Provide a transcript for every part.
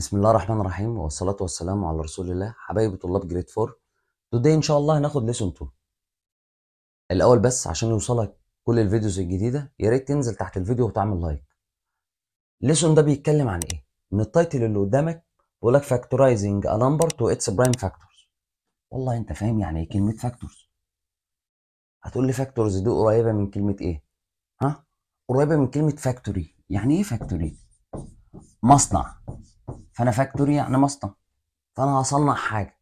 بسم الله الرحمن الرحيم والصلاة والسلام على رسول الله حبايبي طلاب جريد 4 today ان شاء الله هناخد ليسون 2 الاول بس عشان يوصلك كل الفيديوز الجديدة يا ريت تنزل تحت الفيديو وتعمل لايك ليسون ده بيتكلم عن ايه من التايتل اللي قدامك بيقول لك فاكتورايزنج ا نمبر تو اتس برايم فاكتورز والله انت فاهم يعني ايه كلمة فاكتورز هتقول لي فاكتورز دي قريبة من كلمة ايه ها قريبة من كلمة فاكتوري يعني ايه فاكتوري مصنع فانا فاكتوري يعني مصنع فانا هصنع حاجه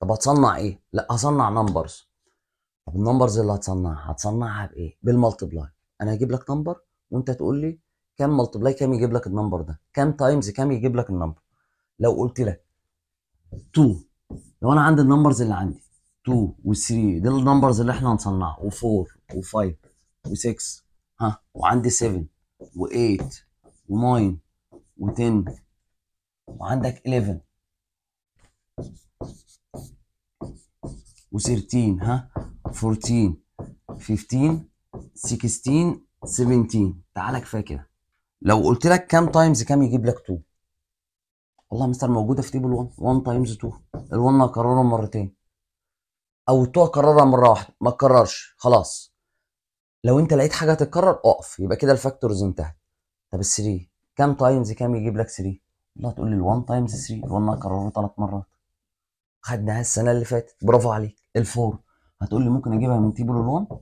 طب هتصنع ايه؟ لا هصنع نمبرز طب النمبرز اللي هتصنعها هتصنعها بايه؟ بالمالتبلاي انا هجيب لك نمبر وانت تقول لي كام مالتبلاي كام يجيب لك النمبر ده؟ كام تايمز كام يجيب لك النمبر؟ لو قلت لك 2 لو انا عندي النمبرز اللي عندي 2 و3 دي النمبرز اللي احنا هنصنعها و4 و5 و6 ها وعندي 7 و8 و9 و10 وعندك 11 و13 ها 14 15 16 17 تعالى كفايه كده لو قلت لك كام تايمز كام يجيب لك 2 والله مستر موجوده في تيبل 1 1 تايمز 2 ال1 اكررها مرتين او ال2 اكررها مره واحده ما تكررش خلاص لو انت لقيت حاجه هتتكرر اقف يبقى كده الفاكتورز انتهت طب ال3 كام تايمز كام يجيب لك 3 لا تقول لي ال1 تايمز 3 ال1 انا كرره ثلاث مرات خدناها السنه اللي فاتت برافو عليك ال4 هتقول لي ممكن اجيبها من تيبل ال1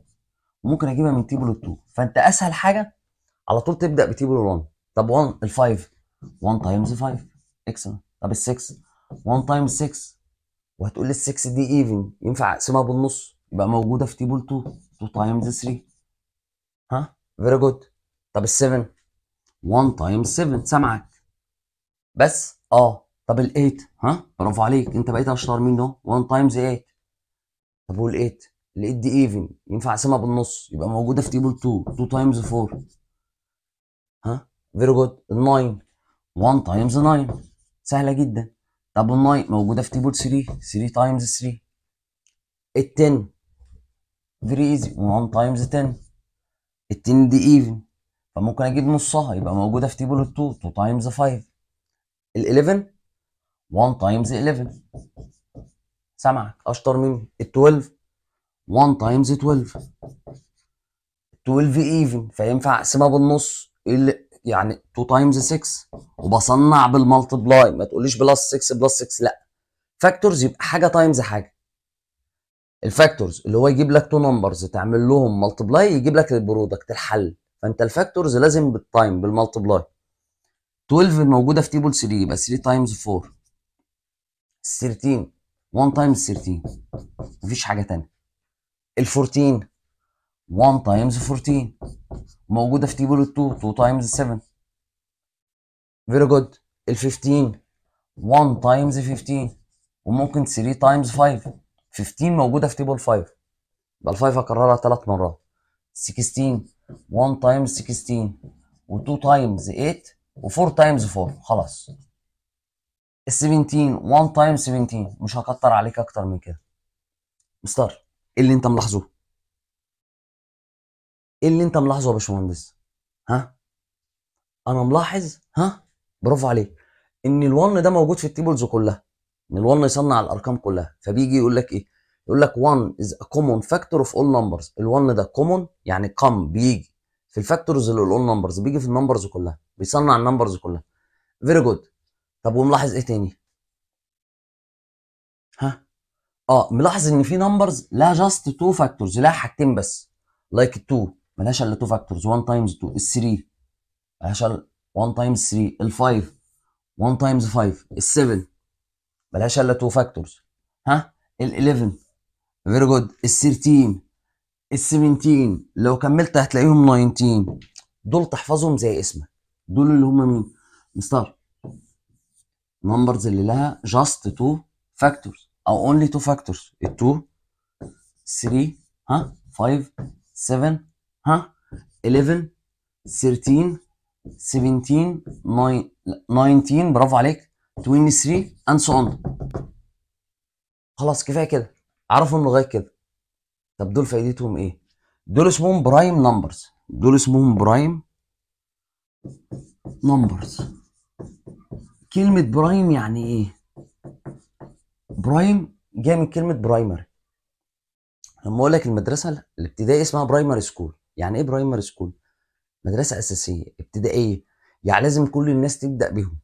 وممكن اجيبها من تيبل ال2 فانت اسهل حاجه على طول تبدا بتيبل ال1 طب 1 ال5 1 تايمز 5 اكسل طب ال6 1 تايمز 6 وهتقول لي ال6 دي ايفن ينفع اقسمها بالنص يبقى موجوده في تيبل 2 2 تايمز 3 ها فيري جود طب ال7 1 تايمز 7 سامعك بس اه طب ال8 ها برافو عليك انت بقيت اشطر منه 1 تايمز 8 طب وال8 ال8 دي ايفن ينفع اقسمها بالنص يبقى موجوده في تيبل 2 2 تايمز 4 ها فيري جود ال9 1 تايمز 9 سهله جدا طب ال9 موجوده في تيبل 3 3 تايمز 3 ال10 فيري ايزي 1 تايمز 10 ال10 دي ايفن فممكن اجيب نصها يبقى موجوده في تيبل 2 2 تايمز 5 ال 11 1 تايمز 11 سامعك اشطر مني ال 12 1 تايمز 12 12 ايفن فينفع اقسمها بالنص يعني 2 تايمز 6 وبصنع بالمالتبلاي ما تقوليش بلس 6 بلس 6 لا فاكتورز يبقى حاجه تايمز حاجه الفاكتورز اللي هو يجيب لك تو نمبرز تعمل لهم مالتبلاي يجيب لك البرودكت الحل فانت الفاكتورز لازم بالتايم بالمالتبلاي 12 موجوده في تيبل 3 يبقى 3 تايمز 4 13 1 تايمز 13 مفيش حاجه ثانيه ال 14 1 تايمز 14 موجوده في تيبل 2 2 تايمز 7 فيري جود ال 15 1 تايمز 15 وممكن 3 تايمز 5 15 موجوده في تيبل 5 يبقى ال 5 اكررها 3 مرات 16 1 تايمز 16 و2 تايمز 8 و4 تايمز 4 خلاص ال 17 1 تايمز 17 مش هكتر عليك اكتر من كده مستر ايه اللي انت ملاحظه ايه اللي انت ملاحظه يا باشمهندس ها انا ملاحظ ها برافو عليك ان ال1 ده موجود في التيبلز كلها ان ال1 يصنع الارقام كلها فبيجي يقول لك ايه يقول لك 1 is a common factor of all numbers ال1 ده common يعني كم بيجي في الفاكتورز اللي الاول نمبرز بيجي في النمبرز كلها بيصنع النمبرز كلها فيري جود طب وملاحظ ايه تاني ها اه ملاحظ ان في نمبرز لها جاست تو فاكتورز لها حاجتين بس لايك like 2 ملهاش الا تو فاكتورز 1 تايمز 2 ال 3 ملهاش الا 1 تايمز 3 ال 5 1 تايمز 5 ال 7 ملهاش الا تو فاكتورز ها ال 11 فيري جود ال 13 ال 17 لو كملت هتلاقيهم 19 دول تحفظهم زي اسمك دول اللي هم مين؟ مستر نمبرز اللي لها جاست تو فاكتورز او اونلي تو فاكتورز ال 2 3 ها 5 7 ها 11 13 17 9 19 برافو عليك 23 and so on خلاص كفايه كده عرفوا لغايه كده طب دول فايدتهم ايه دول اسمهم برايم نمبرز دول اسمهم برايم نمبرز كلمة برايم يعني ايه برايم جاية من كلمة برايمري لما اقول لك المدرسة الابتدائية اسمها برايمري سكول يعني ايه برايمري سكول مدرسة اساسية ابتدائية يعني لازم كل الناس تبدأ بيهم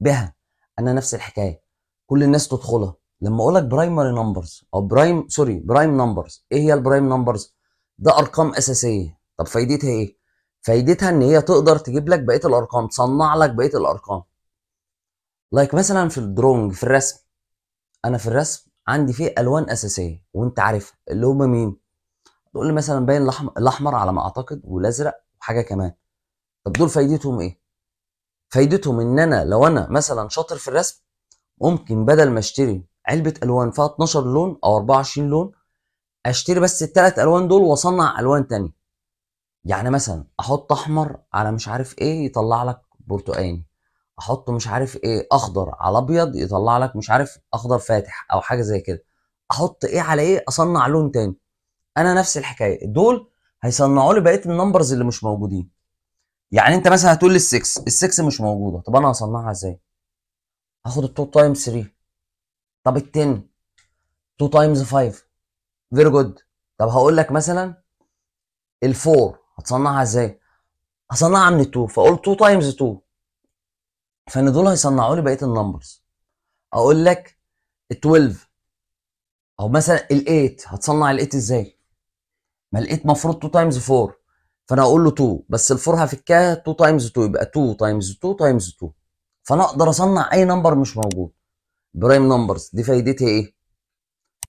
بها انا نفس الحكاية كل الناس تدخلها لما اقول لك برايمري نمبرز او برايم سوري برايم نمبرز ايه هي البرايم نمبرز ده ارقام اساسيه طب فايدتها ايه فايدتها ان هي تقدر تجيب لك بقيه الارقام تصنع لك بقيه الارقام لايك like مثلا في الدرونج في الرسم انا في الرسم عندي فيه الوان اساسيه وانت عارفها اللي هم مين تقول لي مثلا باين الاحمر على ما اعتقد والازرق وحاجه كمان طب دول فايدتهم ايه فايدتهم ان انا لو انا مثلا شاطر في الرسم ممكن بدل ما اشتري علبه الوان فيها 12 لون او 24 لون اشتري بس الثلاث الوان دول واصنع الوان تانية يعني مثلا احط احمر على مش عارف ايه يطلع لك برتقاني احط مش عارف ايه اخضر على ابيض يطلع لك مش عارف اخضر فاتح او حاجه زي كده احط ايه على ايه اصنع لون تاني انا نفس الحكايه دول هيصنعوا لي بقيه النمبرز اللي مش موجودين يعني انت مثلا هتقول لي ال6 ال6 مش موجوده طب انا هصنعها ازاي هاخد التو تايم 3 طب ال 10 2 تايمز 5 فيري جود طب هقول لك مثلا ال 4 هتصنعها ازاي؟ هصنعها من ال 2 فاقول 2 تايمز 2 فان دول هيصنعوا لي بقيه النمبرز اقول لك ال 12 او مثلا ال 8 هتصنع ال 8 ازاي؟ ما ال 8 المفروض 2 تايمز 4 فانا اقول له 2 بس ال 4 هفكها 2 تايمز 2 يبقى 2 تايمز 2 تايمز 2 فانا اقدر اصنع اي نمبر مش موجود برايم نمبرز دي فايدتها ايه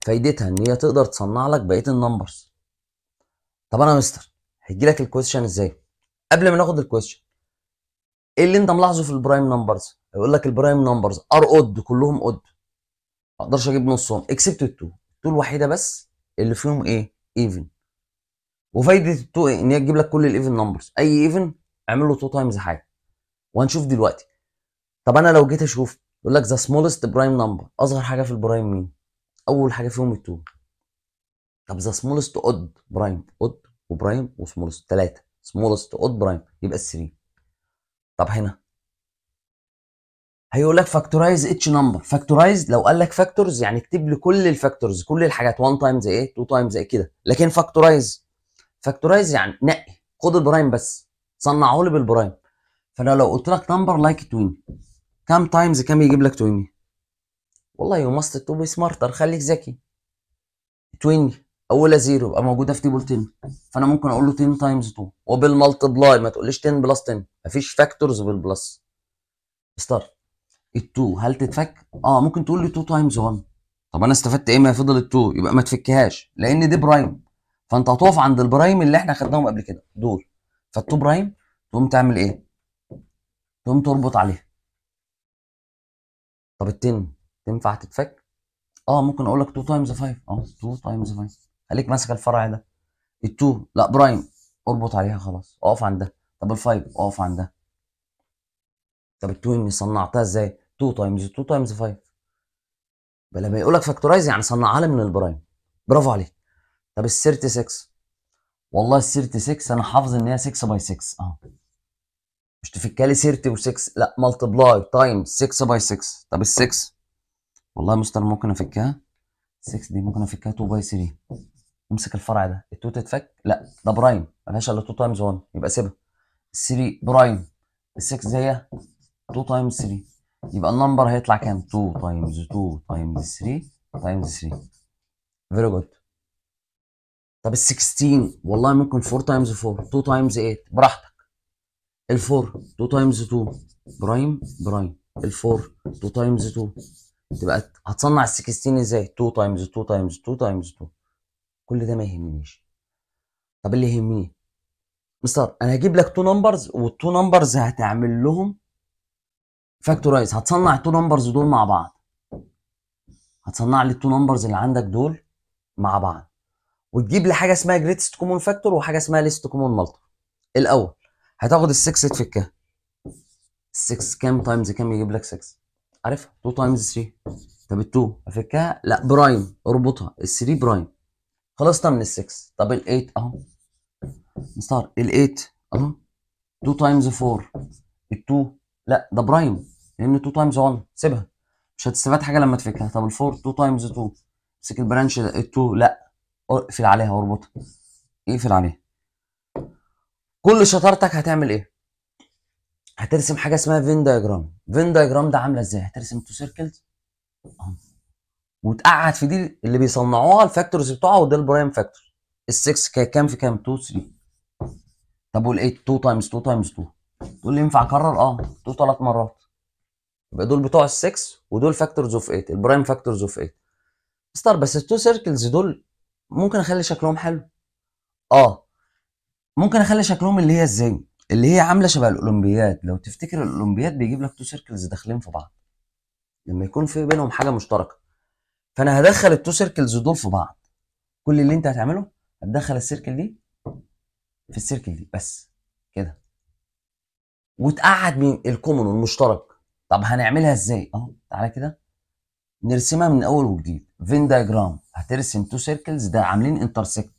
فايدتها ان هي تقدر تصنع لك بقيه النمبرز طب انا يا مستر هيجي لك الكويشن ازاي قبل ما ناخد الكويشن ايه اللي انت ملاحظه في البرايم نمبرز هيقول لك البرايم نمبرز ار اود كلهم اود ما اقدرش اجيب نصهم اكسبت التو التو الوحيده بس اللي فيهم ايه ايفن وفايده التو إيه؟ ان هي تجيب لك كل الايفن نمبرز اي ايفن اعمل له تو تايمز حاجه وهنشوف دلوقتي طب انا لو جيت اشوف يقول لك ذا سمولست برايم نمبر اصغر حاجه في البرايم مين اول حاجه فيهم التو طب ذا سمولست اود برايم اود وبرايم وسمولست ثلاثه سمولست اود برايم يبقى الثري طب هنا هيقول لك فاكتورايز اتش نمبر فاكتورايز لو قال لك فاكتورز يعني اكتب لي كل الفاكتورز كل الحاجات 1 تايمز ايه 2 تايمز ايه كده لكن فاكتورايز فاكتورايز يعني نقي خد البرايم بس صنعه لي بالبرايم فانا لو قلت لك نمبر لايك 20 كام تايمز كام يجيب لك 20 والله يو ماست تو بي سمارتر خليك ذكي 20 اولها زيرو يبقى موجوده في تيبل 10 فانا ممكن اقول له 10 تايمز 2 وبالمالتبلاي ما تقوليش 10 بلس 10 مفيش فاكتورز بالبلس ستارت ال2 هل تتفك اه ممكن تقول لي 2 تايمز 1 طب انا استفدت ايه ما فضل ال2 يبقى ما تفكهاش لان دي برايم فانت هتقف عند البرايم اللي احنا خدناهم قبل كده دول فال2 برايم تقوم تعمل ايه تقوم تربط عليها طب التن تنفع تتفك اه ممكن اقول لك 2 تايمز 5 اه 2 تايمز 5 خليك ماسك الفرع ده ال2 لا برايم اربط عليها خلاص اقف عند ده طب ال5 اقف عند ده طب ال2 اني صنعتها ازاي 2 تايمز 2 تايمز 5 لما يقول لك فاكتورايز يعني صنعها لي من البرايم برافو عليك طب ال 36 والله ال 36 انا حافظ ان هي 6 باي 6 اه مش لي سيرتي و6 لا ملتبلاي تايمز 6 باي 6 طب ال6 والله يا مستر ممكن افكها 6 دي ممكن افكها 2 باي 3 امسك الفرع ده ال2 تتفك لا ده برايم ملهاش الا 2 تايمز 1 يبقى سيبها 3 برايم ال6 هي 2 تايمز 3 يبقى النمبر هيطلع كام 2 تايمز 2 تايمز 3 تايمز 3 فيري جود طب ال 16 والله ممكن 4 تايمز 4 2 تايمز 8 براحتك ال4 2 تايمز 2 برايم برايم ال4 2 تايمز 2 تبقى هتصنع ال 16 ازاي 2 تايمز 2 تايمز 2 تايمز 2 كل ده ما يهمنيش طب اللي يهمني مستر انا هجيب لك 2 نمبرز والتو نمبرز هتعمل لهم فاكتورايز هتصنع التو نمبرز دول مع بعض هتصنع لي التو نمبرز اللي عندك دول مع بعض وتجيب لي حاجه اسمها جريتست كومون فاكتور وحاجه اسمها ليست كومون مالتي الاول هتاخد ال6 تفكها 6 كام تايمز كام يجيب لك 6 عارفها 2 تايمز 3 طب ال2 افكها لا برايم اربطها ال3 برايم خلصنا من ال6 طب ال8 اهو مستر ال8 اهو 2 تايمز 4 ال2 لا ده برايم لان 2 تايمز 1 سيبها مش هتستفاد حاجه لما تفكها طب ال4 2 تايمز 2 امسك البرانش ال2 لا اقفل عليها واربطها اقفل عليها كل شطارتك هتعمل ايه هترسم حاجه اسمها فين دايجرام فين دايجرام ده عامله ازاي هترسم تو سيركلز وتقعد في دي اللي بيصنعوها الفاكتورز بتوعها وده البرايم فاكتور ال6 كام في كام 2 3 طب وال8 2 تايمز 2 تايمز 2 تقول لي ينفع اكرر اه 2 ثلاث مرات يبقى دول بتوع ال6 ودول فاكتورز اوف 8 البرايم فاكتورز اوف 8 ستار بس التو سيركلز دول ممكن اخلي شكلهم حلو اه ممكن اخلي شكلهم اللي هي ازاي اللي هي عامله شبه الاولمبياد لو تفتكر الاولمبياد بيجيب لك تو سيركلز داخلين في بعض لما يكون في بينهم حاجه مشتركه فانا هدخل التو سيركلز دول في بعض كل اللي انت هتعمله هتدخل السيركل دي في السيركل دي بس كده وتقعد مين الكومن والمشترك طب هنعملها ازاي اهو تعالى كده نرسمها من اول وجديد فين دايجرام هترسم تو سيركلز ده عاملين انترسكت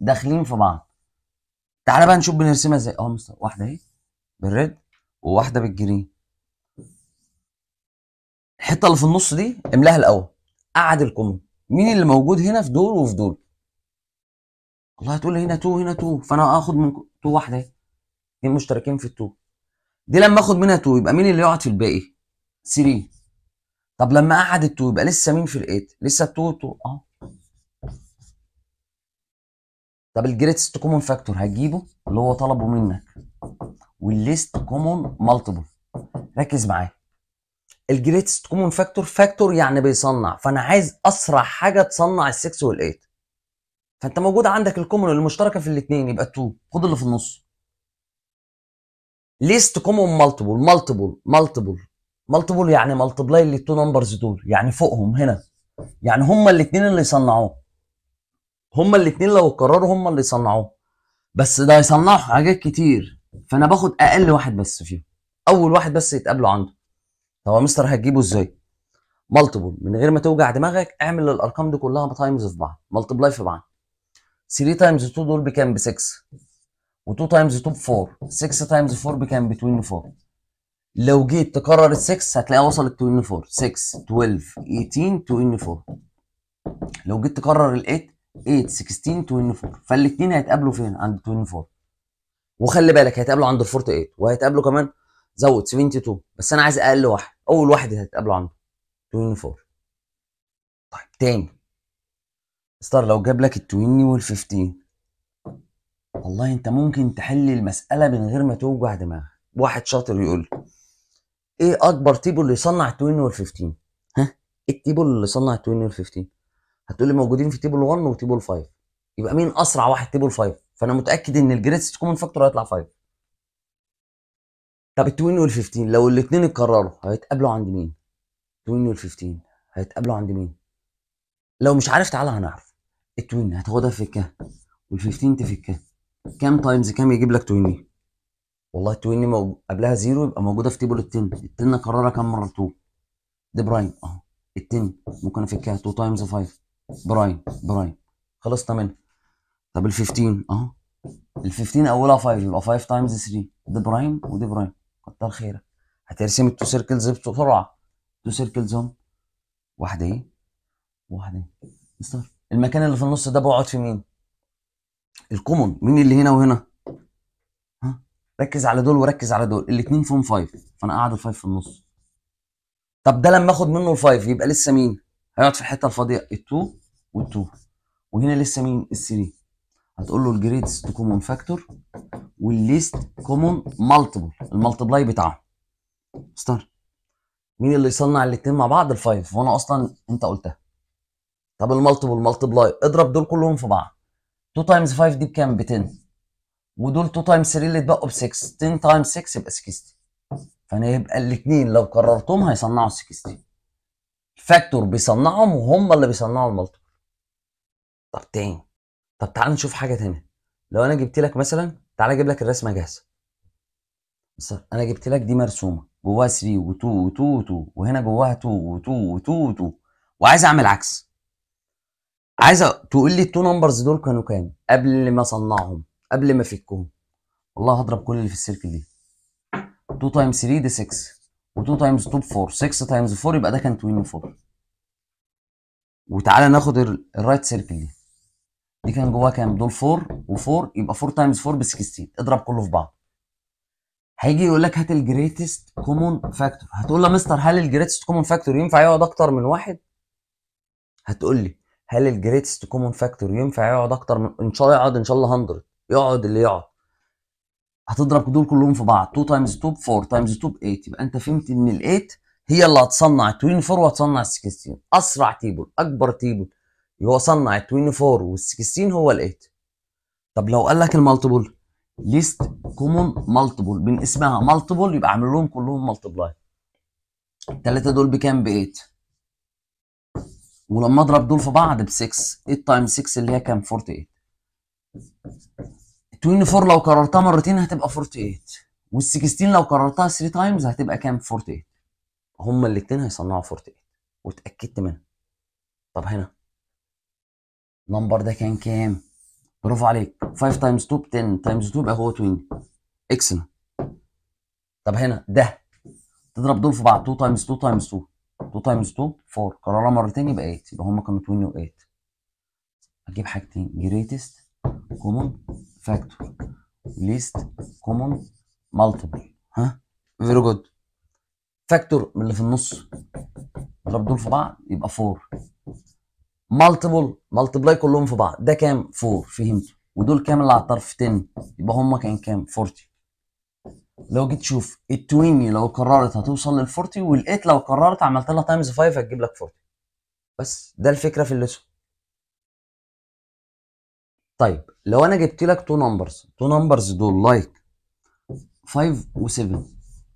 داخلين في بعض تعالى بقى نشوف بنرسمها ازاي اه مستر واحده اهي بالريد وواحده بالجرين الحته اللي في النص دي املاها الاول قعد الكومن مين اللي موجود هنا في دول وفي دول والله هتقول هنا تو هنا تو فانا اخد من تو واحده اهي مشتركين في التو دي لما اخد منها تو يبقى مين اللي يقعد في الباقي 3 طب لما اقعد التو يبقى لسه مين في الايت لسه التو تو اه طب الجريتست كومون فاكتور هتجيبه اللي هو طلبه منك والليست كومون مالتيبل ركز معايا الجريتست كومون فاكتور فاكتور يعني بيصنع فانا عايز اسرع حاجه تصنع ال6 وال8 فانت موجود عندك الكومون المشتركه في الاثنين يبقى 2 خد اللي في النص ليست كومون مالتيبل مالتيبل مالتيبل مالتيبل يعني مالتيبلاي للتو نمبرز دول يعني فوقهم هنا يعني هما الاثنين اللي صنعوه هما الاثنين لو قرروا هما اللي يصنعوه بس ده هيصنعوا حاجات كتير فانا باخد اقل واحد بس فيهم اول واحد بس يتقابلوا عنده طب يا مستر هتجيبه ازاي مالتيبل من غير ما توجع دماغك اعمل الارقام دي كلها تايمز في بعض مالتيبلاي في بعض 3 تايمز 2 دول بكام ب 6 و2 تايمز 2 ب 4 6 تايمز 4 بكام ب 24 لو جيت تكرر ال 6 هتلاقيها وصلت 24 6 12 18 24 لو جيت تكرر ال 8 8 16 24 فالاثنين هيتقابلوا فين عند 24 وخلي بالك هيتقابلوا عند 48 وهيتقابلوا كمان زود 72 بس انا عايز اقل واحد اول واحد هيتقابلوا عنده 24 طيب تاني ستار لو جاب لك ال 20 وال 15 والله انت ممكن تحل المساله من غير ما توجع دماغك واحد شاطر يقول لي ايه اكبر تيبل اللي صنع ال 20 وال 15 ها ايه التيبل اللي صنع ال 20 وال 15 هتقول لي موجودين في تيبل 1 وتيبل 5 يبقى مين اسرع واحد تيبل 5 فانا متاكد ان الجريتست كومن فاكتور هيطلع 5 طب ال 20 وال 15 لو الاثنين اتكرروا هيتقابلوا عند مين 20 وال 15 هيتقابلوا عند مين لو مش عارف تعالى هنعرف ال 20 هتاخدها في كام وال 15 تفكها كام تايمز كام يجيب لك 20 والله ال 20 موجود قبلها زيرو يبقى موجوده في تيبل ال 10 التن 10 كام مره 2 دي برايم اهو ال 10 ممكن افكها 2 تايمز 5 برايم برايم خلصنا منها طب ال 15 اهو ال 15 اولها 5 يبقى 5 تايمز 3 دي برايم ودي برايم كتر خيرك هترسم التو سيركلز بسرعه تو سيركلز هم واحده ايه واحده ايه مستر المكان اللي في النص ده بقعد في مين الكومون مين اللي هنا وهنا ها ركز على دول وركز على دول الاثنين فيهم 5 فانا قاعد ال 5 في النص طب ده لما اخد منه ال 5 يبقى لسه مين هيقعد في الحته الفاضيه ال2 وال2 وهنا لسه مين ال3 هتقول له الجريدست كومون فاكتور والليست كومون مالتيبل المالتيبلاي بتاعهم استنى مين اللي يصنع الاثنين مع بعض الفايف وانا اصلا انت قلتها طب المالتيبل مالتيبلاي اضرب دول كلهم في بعض 2 تايمز 5 دي بكام ب 10 ودول 2 تايمز 3 اللي اتبقوا ب 6 10 تايمز 6 يبقى 60 فانا يبقى الاثنين لو كررتهم هيصنعوا 60 فاكتور بيصنعهم وهم اللي بيصنعوا المالتو طب تاني طب تعال نشوف حاجه تانية لو انا جبت لك مثلا تعال اجيب لك الرسمه جاهزه انا جبت لك دي مرسومه جواها 3 و2 و2 و2 وهنا جواها 2 و2 و2 و2 وعايز اعمل عكس عايز تقول لي التو نمبرز دول كانوا كام قبل ما اصنعهم قبل ما افكهم والله هضرب كل اللي في السيركل دي 2 تايم 3 ده 6 و2 تايمز 2 ب 4 6 تايمز 4 يبقى ده كان 24 وتعالى ناخد الرايت سيركل دي دي كان جواها كام دول 4 و4 يبقى 4 تايمز 4 ب 16 اضرب كله في بعض هيجي يقول لك هات الجريتست كومون فاكتور هتقول له مستر هل الجريتست كومون فاكتور ينفع يقعد اكتر من واحد هتقول لي هل الجريتست كومون فاكتور ينفع يقعد اكتر من ان شاء الله يقعد ان شاء الله 100 يقعد اللي يقعد هتضرب دول كلهم في بعض 2 تايمز 2 ب 4 تايمز 2 ب 8 يبقى انت فهمت ان ال 8 هي اللي هتصنع 24 وهتصنع 16 اسرع تيبل اكبر تيبل اللي هو صنع 24 وال 16 هو ال 8 طب لو قال لك المالتيبل ليست كومون مالتيبل من اسمها مالتيبل يبقى اعمل لهم كلهم مالتيبلاي الثلاثه دول بكام ب 8 ولما اضرب دول في بعض ب 6 8 تايمز 6 اللي هي كام 48 24 لو كررتها مرتين هتبقى 48 وال 16 لو كررتها 3 تايمز هتبقى كام 48 هما الاثنين هيصنعوا 48 واتاكدت منها طب هنا النمبر ده كان كام برافو عليك 5 تايمز 2 ب 10 تايمز 2 يبقى هو 20 اكسنا طب هنا ده تضرب دول في بعض 2 تايمز 2 تايمز 2 2 تايمز 2 4 كررها مرتين يبقى 8 يبقى هما كانوا 20 و8 هجيب حاجتين جريتست كومون فاكتور ليست كومون مالتيبل ها فيري جود فاكتور من اللي في النص اضرب دول في بعض يبقى 4 مالتيبل مالتيبلاي كلهم في بعض ده كام 4 فهمت ودول كام اللي على الطرف 10 يبقى هم كان كام 40 لو جيت تشوف ال 20 لو قررت هتوصل لل 40 وال 8 لو قررت عملت لها تايمز 5 هتجيب لك 40 بس ده الفكره في الليسون طيب لو انا جبت لك تو نمبرز تو نمبرز دول لايك 5 و7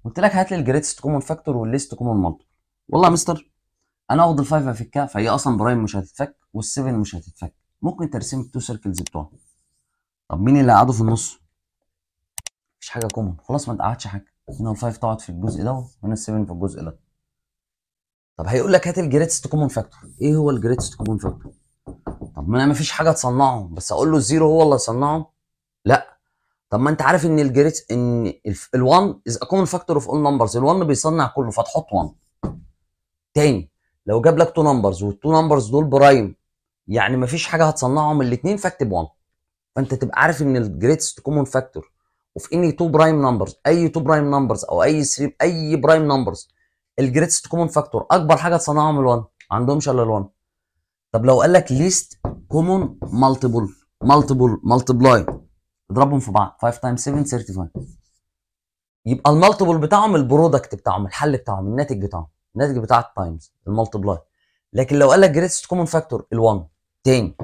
قلت لك هات لي الجريتست كومون فاكتور والليست كومون مالتيبل والله يا مستر انا هاخد ال5 افكها فهي اصلا برايم مش هتتفك وال7 مش هتتفك ممكن ترسم التو سيركلز بتوعهم طب مين اللي قعدوا في النص مفيش حاجه كومون خلاص ما تقعدش حاجه هنا ال5 تقعد في الجزء ده وهنا ال7 في الجزء ده طب هيقول لك هات الجريتست كومون فاكتور ايه هو الجريتست كومون فاكتور طب ما انا ما فيش حاجه تصنعه بس اقول له الزيرو هو اللي صنعه لا طب ما انت عارف ان الجريت ان ال1 از كومن فاكتور اوف اول نمبرز ال1 بيصنع كله فتحط 1 تاني لو جاب لك تو نمبرز والتو نمبرز دول برايم يعني ما فيش حاجه هتصنعهم الاثنين فاكتب 1 فانت تبقى عارف ان الجريتست كومن فاكتور اوف اني تو برايم نمبرز اي تو برايم نمبرز او اي 3 اي برايم نمبرز الجريتست كومن فاكتور اكبر حاجه تصنعهم ال1 ما عندهمش الا ال1 طب لو قال لك ليست كومون مالتيبل مالتيبل مالتيبلاي اضربهم في بعض 5 تايمز 7 35 يبقى المالتيبل بتاعهم البرودكت بتاعهم الحل بتاعهم الناتج بتاعهم الناتج بتاع التايمز المالتيبلاي لكن لو قال لك جريتست كومون فاكتور ال1 تاني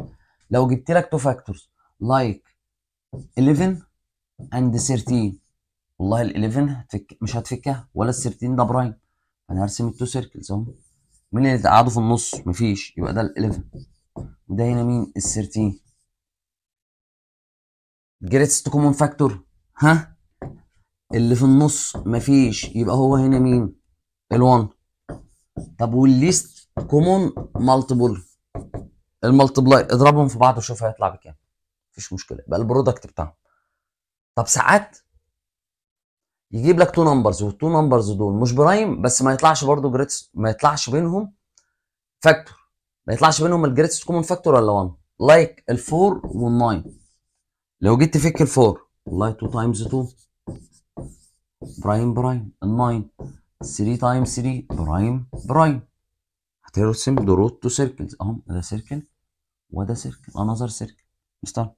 لو جبت لك تو فاكتورز لايك 11 اند 13 والله ال 11 هتفك مش هتفكها ولا ال 13 ده برايم انا هرسم التو سيركلز اهو مين اللي قعدوا في النص مفيش يبقى ده ال 11 ده هنا مين ال 13 جريتست كومون فاكتور ها اللي في النص مفيش يبقى هو هنا مين ال1 طب والليست كومون مالتيبل المالتيبلاي اضربهم في بعض وشوف هيطلع بكام مفيش مشكله يبقى البرودكت بتاعهم طب ساعات يجيب لك تو نمبرز والتو نمبرز دول مش برايم بس ما يطلعش برضه جريتس ما يطلعش بينهم فاكتور ما يطلعش بينهم الجريتست كومن فاكتور ولا 1 لايك الفور وال9 لو جيت تفك الفور والله 2 تايمز 2 برايم برايم ال9 3 تايمز 3 برايم برايم هترسم دروت تو سيركلز اهم ده سيركل وده سيركل انذر سيركل مستر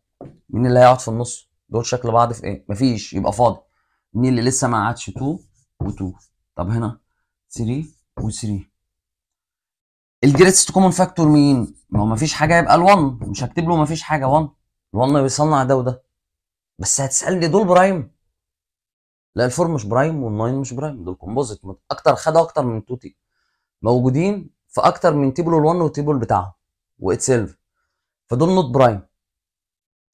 مين اللي هيقعد في النص دول شكل بعض في ايه مفيش يبقى فاضي مين اللي لسه ما قعدش 2 و2 طب هنا 3 و3 الجريتست كومن فاكتور مين؟ ما هو مفيش حاجه يبقى ال1 مش هكتب له مفيش حاجه 1 ال1 بيصنع ده وده بس هتسالني دول برايم لا الفور مش برايم وال9 مش برايم دول كومبوزيت اكتر خدوا اكتر من 2 تي موجودين في اكتر من تيبل ال1 والتيبل بتاعهم واتسيلف فدول نوت برايم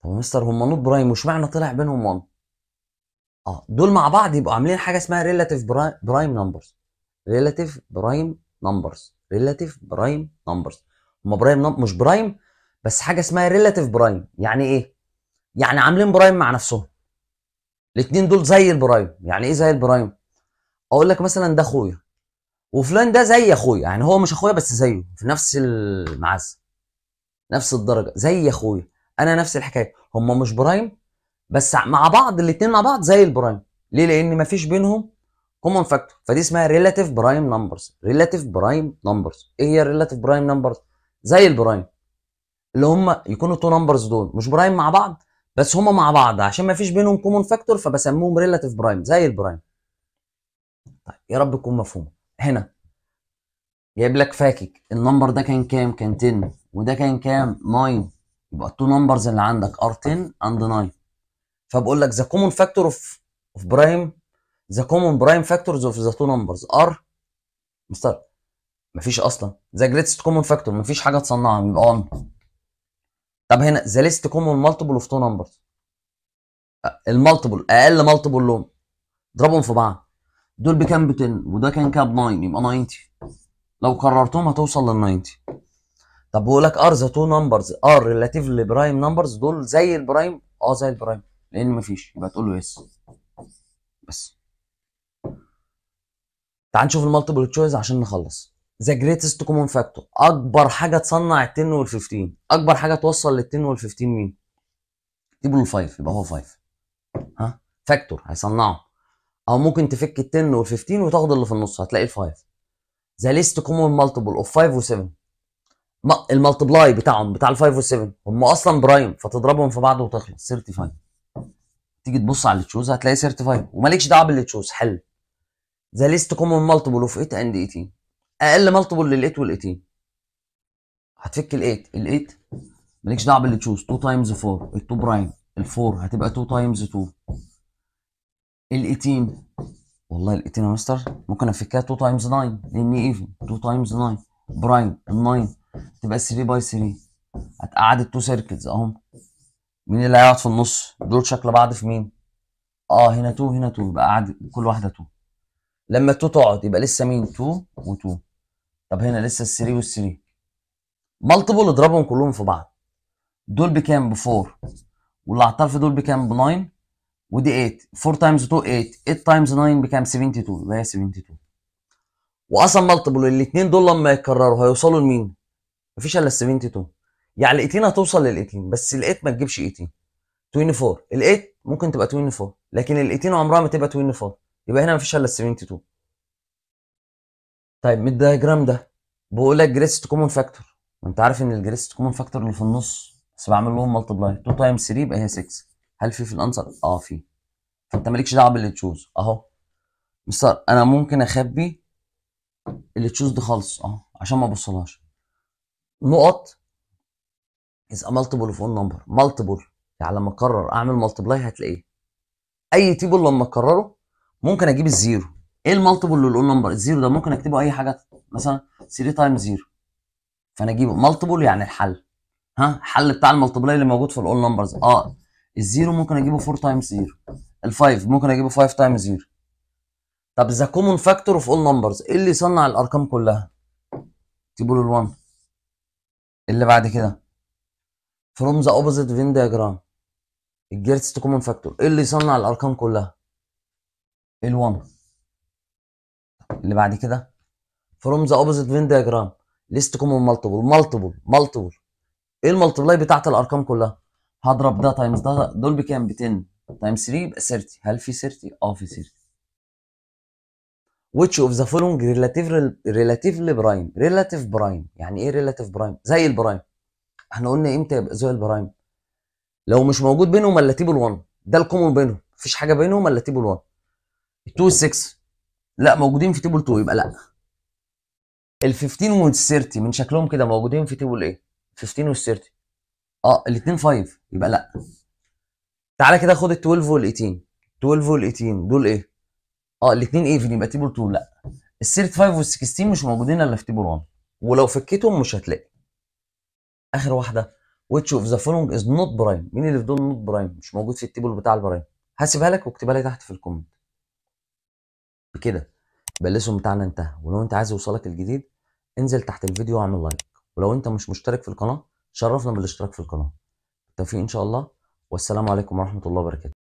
طب يا مستر هم نوت برايم وش معنى طلع بينهم 1 اه دول مع بعض يبقوا عاملين حاجه اسمها ريلاتيف برايم نمبرز ريلاتيف برايم نمبرز ريلاتيف برايم نمبرز هما برايم نمبر مش برايم بس حاجه اسمها ريلاتيف برايم يعني ايه يعني عاملين برايم مع نفسهم الاثنين دول زي البرايم يعني ايه زي البرايم اقول لك مثلا ده اخويا وفلان ده زي اخويا يعني هو مش اخويا بس زيه في نفس المعزه نفس الدرجه زي اخويا انا نفس الحكايه هما مش برايم بس مع بعض الاثنين مع بعض زي البرايم ليه لان مفيش بينهم كومون فاكتور فدي اسمها ريلاتيف برايم نمبرز ريلاتيف برايم نمبرز ايه هي الريلاتيف برايم نمبرز زي البرايم اللي هم يكونوا تو نمبرز دول مش برايم مع بعض بس هم مع بعض عشان ما فيش بينهم كومون فاكتور فبسموهم ريلاتيف برايم زي البرايم طيب يا رب تكون مفهومه هنا جايب لك فاكك النمبر ده كان كام كان 10 وده كان كام 9 يبقى التو نمبرز اللي عندك ار 10 اند 9 فبقول لك ذا كومون فاكتور اوف اوف برايم ذا كومون برايم فاكتورز اوف ذا تو نمبرز ار مستر مفيش اصلا ذا جريتست كومون فاكتور مفيش حاجه تصنعها يبقى on طب هنا ذا ليست كومون مالتيبل اوف تو نمبرز المالتيبل اقل مالتيبل لهم اضربهم في بعض دول بكام ب 10 وده كان كاب 9 يبقى 90 لو كررتهم هتوصل لل 90 طب بقول لك ار ذا تو نمبرز ار ريلاتيفلي برايم نمبرز دول زي البرايم اه زي البرايم لان مفيش يبقى تقول له يس بس تعال نشوف المالتيبل تشويس عشان نخلص ذا جريتست كومون فاكتور اكبر حاجه تصنع ال10 وال15 اكبر حاجه توصل لل10 وال15 مين تجيب له 5 يبقى هو 5 ها فاكتور هيصنعه او ممكن تفك ال10 وال15 وتاخد اللي في النص هتلاقي ال5 ذا ليست كومون مالتيبل اوف 5 و7 المالتبلاي بتاعهم بتاع ال5 وال7 هم اصلا برايم فتضربهم في بعض وتخلص 35 تيجي تبص على اللي تشوز هتلاقي 35 ومالكش دعوه باللي تشوز حل ذا ليست كومن مالتيبل اوف 8 اند 18 اقل مالتيبل لل8 وال18 هتفك ال8 ال8 مالكش دعوه باللي تشوز 2 تايمز 4 ال2 برايم ال4 هتبقى 2 تايمز 2 ال18 والله ال18 يا مستر ممكن افكها 2 تايمز 9 لان ايفن 2 تايمز 9 برايم ال9 تبقى 3 باي 3 هتقعد التو سيركلز اهم مين اللي هيقعد في النص دول شكل بعض في مين اه هنا 2 هنا 2 يبقى قعد كل واحده 2 لما 2 تقعد يبقى لسه مين 2 و2 طب هنا لسه ال 3 وال 3 مالتيبل اضربهم كلهم في بعض دول بكام ب 4 واللي على الطرف دول بكام ب 9 ودي 8 4 تايمز 2 8 8 تايمز 9 بكام 72 يبقى هي 72 واصلا مالتيبل الاثنين دول لما يتكرروا هيوصلوا لمين مفيش الا ال 72 يعني ال 18 هتوصل لل 18 بس ال 8 ما تجيبش 18 24 ال 8 ممكن تبقى 24 لكن ال 18 عمرها ما تبقى 24 يبقى هنا مفيش الا السيمنت 2 طيب من الدايجرام ده بقول لك جريست كومون فاكتور ما انت عارف ان الجريست كومون فاكتور اللي في النص بس بعمل لهم بلاي 2 تايم 3 يبقى هي 6 هل في في الانسر؟ اه في فانت مالكش دعوه باللي تشوز اهو مستر انا ممكن اخبي اللي تشوز دي خالص اهو عشان ما ابصلهاش نقط از مالتيبل اوف اون نمبر مالتيبل يعني لما اكرر اعمل بلاي هتلاقيه اي تيبل لما اكرره ممكن اجيب الزيرو ايه المالتيبل للاول نمبر الزيرو ده ممكن اكتبه اي حاجه مثلا 3 تايمز زيرو فانا اجيبه مالتيبل يعني الحل ها الحل بتاع المالتيبل اللي موجود في الاول نمبرز اه الزيرو ممكن اجيبه 4 تايمز زيرو ال5 ممكن اجيبه 5 تايمز زيرو طب ذا كومون فاكتور اوف اول نمبرز ايه اللي يصنع الارقام كلها اكتبوا له ال1 اللي بعد كده فروم ذا اوبوزيت فين ديجرام الجيرتس كومون فاكتور ايه اللي يصنع الارقام كلها ال1 اللي بعد كده فروم ذا اوبوزيت فين دياجرام ليست كومون مالتيبل مالتيبل مالتيبل ايه المالتيبلاي بتاعت الارقام كلها هضرب ده تايمز ده دول بكام ب 10 تايمز 3 يبقى 30 هل في 30 اه في 30 which of the following relative relatively prime relative prime يعني ايه relative prime زي البرايم احنا قلنا امتى يبقى زي البرايم لو مش موجود بينهم الا تيبل 1 ده الكومون بينهم مفيش حاجه بينهم الا تيبل 1 2 6 لا موجودين في تيبل 2 يبقى لا ال 15 وال 30 من شكلهم كده موجودين في تيبل ايه 15 وال 30 اه الاثنين 5 يبقى لا تعالى كده خد ال 12 وال 18 12 وال 18 دول ايه اه الاثنين ايفن يبقى تيبل 2 لا ال 35 وال 16 مش موجودين الا في تيبل 1 ولو فكيتهم مش هتلاقي اخر واحده which of the following is not prime مين اللي في دول not prime مش موجود في التيبل بتاع البرايم هسيبها لك واكتبها لي تحت في الكومنت بكده بلسهم بتاعنا انتهى ولو انت عايز يوصلك الجديد انزل تحت الفيديو واعمل لايك ولو انت مش مشترك في القناه شرفنا بالاشتراك في القناه بالتوفيق ان شاء الله والسلام عليكم ورحمه الله وبركاته